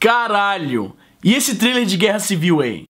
Caralho! E esse trailer de Guerra Civil, hein?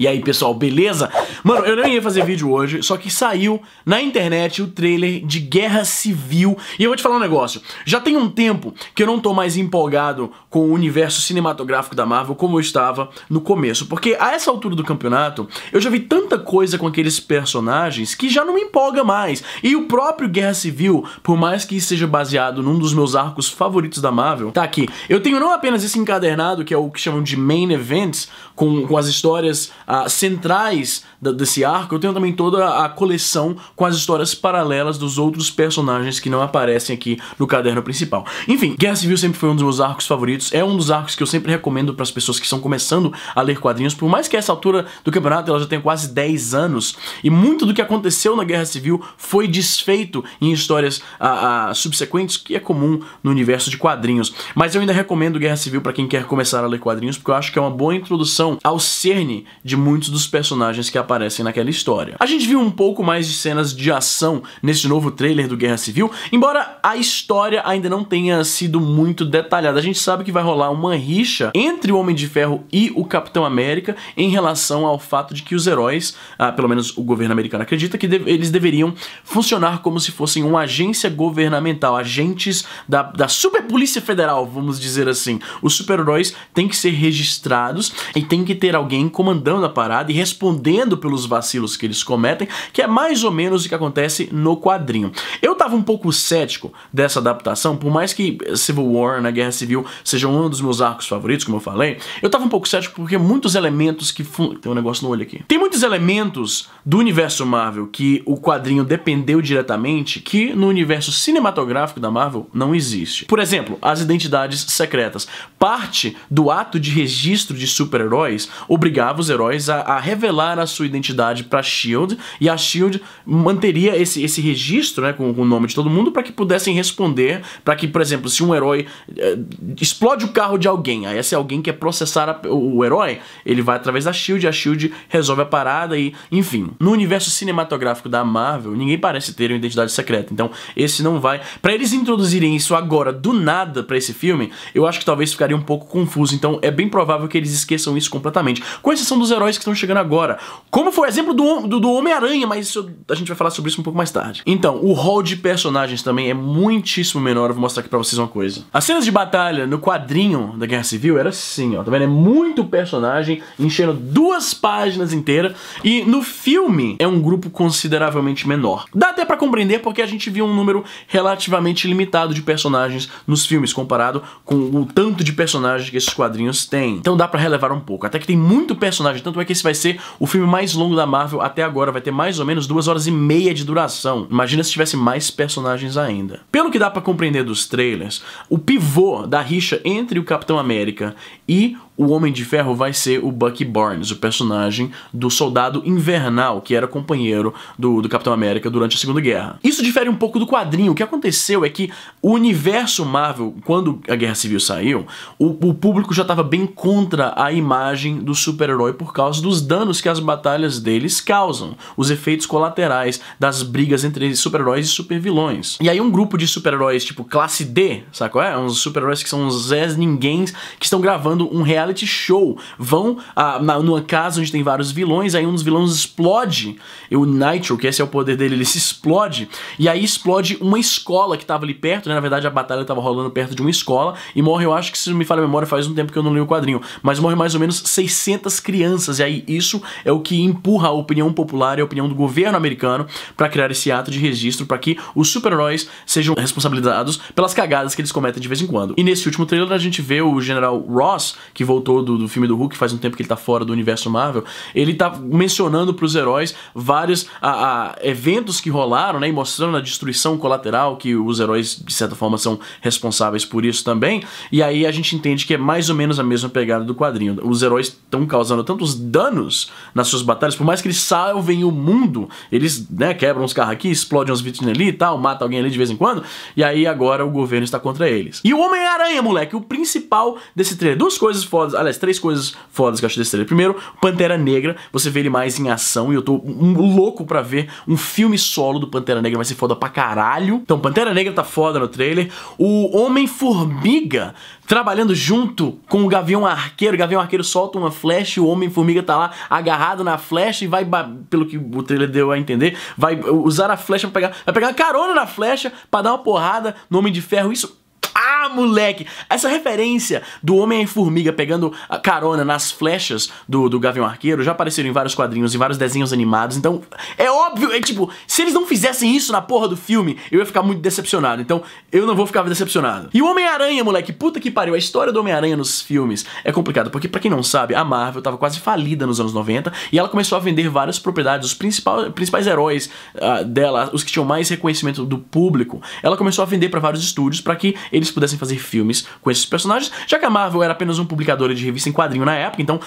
E aí, pessoal, beleza? Mano, eu não ia fazer vídeo hoje, só que saiu na internet o trailer de Guerra Civil. E eu vou te falar um negócio. Já tem um tempo que eu não tô mais empolgado com o universo cinematográfico da Marvel como eu estava no começo. Porque a essa altura do campeonato, eu já vi tanta coisa com aqueles personagens que já não me empolga mais. E o próprio Guerra Civil, por mais que seja baseado num dos meus arcos favoritos da Marvel, tá aqui. Eu tenho não apenas esse encadernado, que é o que chamam de Main Events, com, com as histórias uh, centrais da, desse arco, eu tenho também toda a coleção com as histórias paralelas dos outros personagens que não aparecem aqui no caderno principal. Enfim, Guerra Civil sempre foi um dos meus arcos favoritos, é um dos arcos que eu sempre recomendo para as pessoas que estão começando a ler quadrinhos, por mais que essa altura do campeonato ela já tenha quase 10 anos, e muito do que aconteceu na Guerra Civil foi desfeito em histórias uh, uh, subsequentes, que é comum no universo de quadrinhos. Mas eu ainda recomendo Guerra Civil para quem quer começar a ler quadrinhos, porque eu acho que é uma boa introdução ao cerne de de muitos dos personagens que aparecem naquela história. A gente viu um pouco mais de cenas de ação nesse novo trailer do Guerra Civil, embora a história ainda não tenha sido muito detalhada. A gente sabe que vai rolar uma rixa entre o Homem de Ferro e o Capitão América em relação ao fato de que os heróis, ah, pelo menos o governo americano acredita, que eles deveriam funcionar como se fossem uma agência governamental, agentes da, da super polícia federal, vamos dizer assim. Os super-heróis têm que ser registrados e tem que ter alguém comandando analisando a parada e respondendo pelos vacilos que eles cometem, que é mais ou menos o que acontece no quadrinho. Eu estava um pouco cético dessa adaptação, por mais que Civil War, na né, Guerra Civil, seja um dos meus arcos favoritos, como eu falei, eu estava um pouco cético porque muitos elementos que... Tem um negócio no olho aqui. Tem muitos elementos do universo Marvel que o quadrinho dependeu diretamente que no universo cinematográfico da Marvel não existe. Por exemplo, as identidades secretas. Parte do ato de registro de super-heróis obrigava os heróis a, a revelar a sua identidade para S.H.I.E.L.D. e a S.H.I.E.L.D. manteria esse, esse registro, né, com, com nome de todo mundo para que pudessem responder, para que, por exemplo, se um herói é, explode o carro de alguém, aí esse alguém quer processar a, o, o herói, ele vai através da SHIELD, a SHIELD resolve a parada e, enfim. No universo cinematográfico da Marvel, ninguém parece ter uma identidade secreta, então esse não vai. Para eles introduzirem isso agora do nada para esse filme, eu acho que talvez ficaria um pouco confuso, então é bem provável que eles esqueçam isso completamente, com exceção dos heróis que estão chegando agora. Como foi o exemplo do, do, do Homem-Aranha, mas isso, a gente vai falar sobre isso um pouco mais tarde. Então, o hall de personagens também é muitíssimo menor. Eu vou mostrar aqui pra vocês uma coisa. As cenas de batalha no quadrinho da Guerra Civil era assim, ó. Tá vendo? É muito personagem, enchendo duas páginas inteiras. E no filme é um grupo consideravelmente menor. Dá até pra compreender porque a gente viu um número relativamente limitado de personagens nos filmes, comparado com o tanto de personagens que esses quadrinhos têm. Então dá pra relevar um pouco. Até que tem muito personagem, tanto é que esse vai ser o filme mais longo da Marvel até agora. Vai ter mais ou menos duas horas e meia de duração. Imagina se tivesse mais personagens ainda. Pelo que dá para compreender dos trailers, o pivô da rixa entre o Capitão América e o Homem de Ferro vai ser o Bucky Barnes, o personagem do soldado invernal que era companheiro do, do Capitão América durante a Segunda Guerra. Isso difere um pouco do quadrinho. O que aconteceu é que o universo Marvel, quando a Guerra Civil saiu, o, o público já estava bem contra a imagem do super-herói por causa dos danos que as batalhas deles causam, os efeitos colaterais das brigas entre super-heróis e super-vilões. E aí um grupo de super-heróis tipo classe D, sabe qual é? Uns super-heróis que são uns Zés ninguém que estão gravando um real reality show. Vão ah, numa casa onde tem vários vilões, aí um dos vilões explode. E o Nitro, que esse é o poder dele, ele se explode. E aí explode uma escola que tava ali perto, né? Na verdade, a batalha tava rolando perto de uma escola. E morre, eu acho que se não me falha a memória, faz um tempo que eu não li o quadrinho. Mas morre mais ou menos 600 crianças. E aí isso é o que empurra a opinião popular e a opinião do governo americano para criar esse ato de registro para que os super-heróis sejam responsabilizados pelas cagadas que eles cometem de vez em quando. E nesse último trailer a gente vê o General Ross, que voltou do, do filme do Hulk, faz um tempo que ele tá fora do universo Marvel, ele tá mencionando pros heróis vários a, a, eventos que rolaram, né? E mostrando a destruição colateral, que os heróis, de certa forma, são responsáveis por isso também. E aí a gente entende que é mais ou menos a mesma pegada do quadrinho. Os heróis estão causando tantos danos nas suas batalhas, por mais que eles salvem o mundo, eles né, quebram os carros aqui, explodem uns vitrinhos ali e tal, matam alguém ali de vez em quando, e aí agora o governo está contra eles. E o Homem-Aranha, moleque, o principal desse trailer. Duas coisas fora fodas, aliás, três coisas fodas que eu acho desse trailer. Primeiro, Pantera Negra, você vê ele mais em ação e eu tô louco pra ver um filme solo do Pantera Negra, vai ser foda pra caralho. Então, Pantera Negra tá foda no trailer. O Homem-Formiga trabalhando junto com o Gavião Arqueiro. O Gavião Arqueiro solta uma flecha e o Homem-Formiga tá lá agarrado na flecha e vai, pelo que o trailer deu a entender, vai usar a flecha pra pegar, vai pegar uma carona na flecha pra dar uma porrada no Homem de Ferro. Isso ah, ah, moleque! Essa referência do Homem-Formiga pegando a carona nas flechas do, do Gavião Arqueiro já apareceram em vários quadrinhos, em vários desenhos animados. Então, é óbvio, é tipo, se eles não fizessem isso na porra do filme, eu ia ficar muito decepcionado. Então, eu não vou ficar decepcionado. E o Homem-Aranha, moleque, puta que pariu. A história do Homem-Aranha nos filmes é complicada, porque, para quem não sabe, a Marvel tava quase falida nos anos 90 e ela começou a vender várias propriedades, os principais, principais heróis uh, dela, os que tinham mais reconhecimento do público, ela começou a vender para vários estúdios para que eles pudessem fazer filmes com esses personagens, já que a Marvel era apenas um publicadora de revista em quadrinho na época, então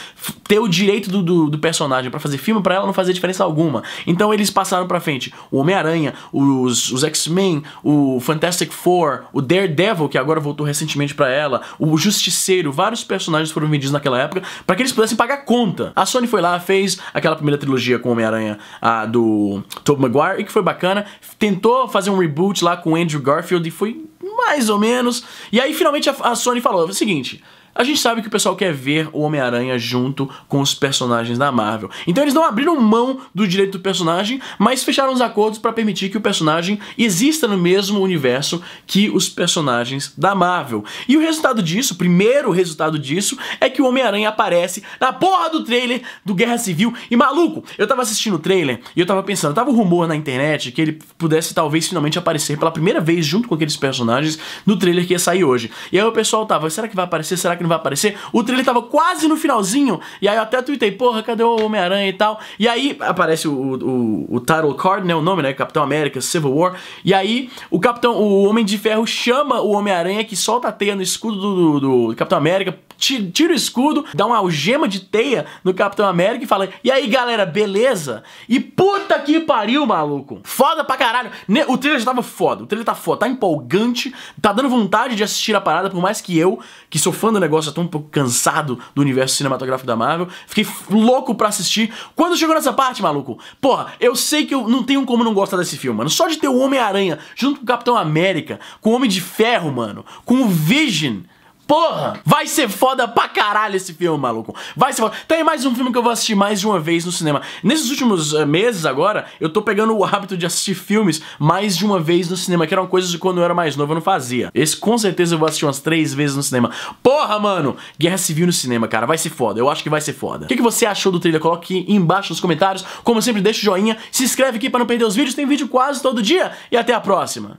ter o direito do, do, do personagem para fazer filme para ela não fazia diferença alguma. Então eles passaram para frente o Homem-Aranha, os, os X-Men, o Fantastic Four, o Daredevil, que agora voltou recentemente para ela, o Justiceiro, vários personagens foram vendidos naquela época para que eles pudessem pagar conta. A Sony foi lá, fez aquela primeira trilogia com o Homem-Aranha do Tobey Maguire, e que foi bacana, tentou fazer um reboot lá com o Andrew Garfield e foi mais ou menos. E aí finalmente a, a Sony falou o seguinte: a gente sabe que o pessoal quer ver o Homem-Aranha junto com os personagens da Marvel. Então eles não abriram mão do direito do personagem, mas fecharam os acordos para permitir que o personagem exista no mesmo universo que os personagens da Marvel. E o resultado disso, o primeiro resultado disso, é que o Homem-Aranha aparece na porra do trailer do Guerra Civil. E maluco, eu tava assistindo o trailer e eu tava pensando, tava o um rumor na internet que ele pudesse talvez finalmente aparecer pela primeira vez junto com aqueles personagens no trailer que ia sair hoje. E aí o pessoal tava, será que vai aparecer? Será que não vai aparecer. O trailer tava quase no finalzinho, e aí eu até tuitei, porra, cadê o Homem-Aranha e tal? E aí aparece o, o, o title card, né, o nome, né, Capitão América, Civil War. E aí o Capitão, o Homem de Ferro chama o Homem-Aranha, que solta a teia no escudo do, do, do Capitão América, tira o escudo, dá uma algema de teia no Capitão América e fala: E aí galera, beleza? E puta que pariu, maluco! Foda pra caralho! O trailer já tava foda, o trailer tá foda, tá empolgante, tá dando vontade de assistir a parada, por mais que eu, que sou fã do negócio, já tô um pouco cansado do universo cinematográfico da Marvel, fiquei louco pra assistir. Quando chegou nessa parte, maluco, porra, eu sei que eu não tenho como não gostar desse filme, mano. Só de ter o Homem-Aranha junto com o Capitão América, com o Homem de Ferro, mano, com o Vision Porra! Vai ser foda pra caralho esse filme, maluco. Vai ser foda. Tem mais um filme que eu vou assistir mais de uma vez no cinema. Nesses últimos uh, meses agora, eu tô pegando o hábito de assistir filmes mais de uma vez no cinema, que eram coisas que quando eu era mais novo eu não fazia. Esse com certeza eu vou assistir umas três vezes no cinema. Porra, mano! Guerra Civil no cinema, cara. Vai ser foda. Eu acho que vai ser foda. O que, que você achou do trailer? Coloque aqui embaixo nos comentários. Como sempre, deixa o joinha. Se inscreve aqui pra não perder os vídeos. Tem vídeo quase todo dia. E até a próxima.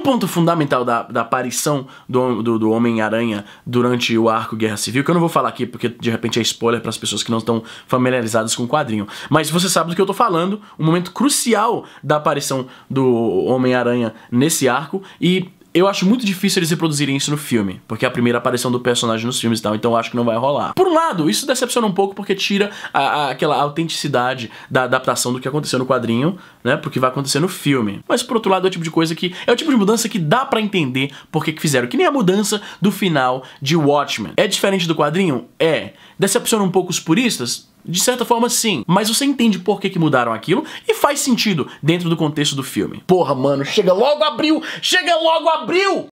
um ponto fundamental da, da aparição do, do, do Homem-Aranha durante o arco Guerra Civil, que eu não vou falar aqui porque de repente é spoiler para as pessoas que não estão familiarizadas com o quadrinho, mas você sabe do que eu tô falando, um momento crucial da aparição do Homem-Aranha nesse arco e eu acho muito difícil eles reproduzirem isso no filme, porque é a primeira aparição do personagem nos filmes e tal, então eu acho que não vai rolar. Por um lado, isso decepciona um pouco porque tira a, a, aquela autenticidade da adaptação do que aconteceu no quadrinho, né, Porque vai acontecer no filme. Mas por outro lado, é o tipo de coisa que. É o tipo de mudança que dá para entender porque que fizeram, que nem a mudança do final de Watchmen. É diferente do quadrinho? É. Decepciona um pouco os puristas? De certa forma, sim. Mas você entende por que, que mudaram aquilo e faz sentido dentro do contexto do filme. Porra, mano, chega logo abril! Chega logo abril!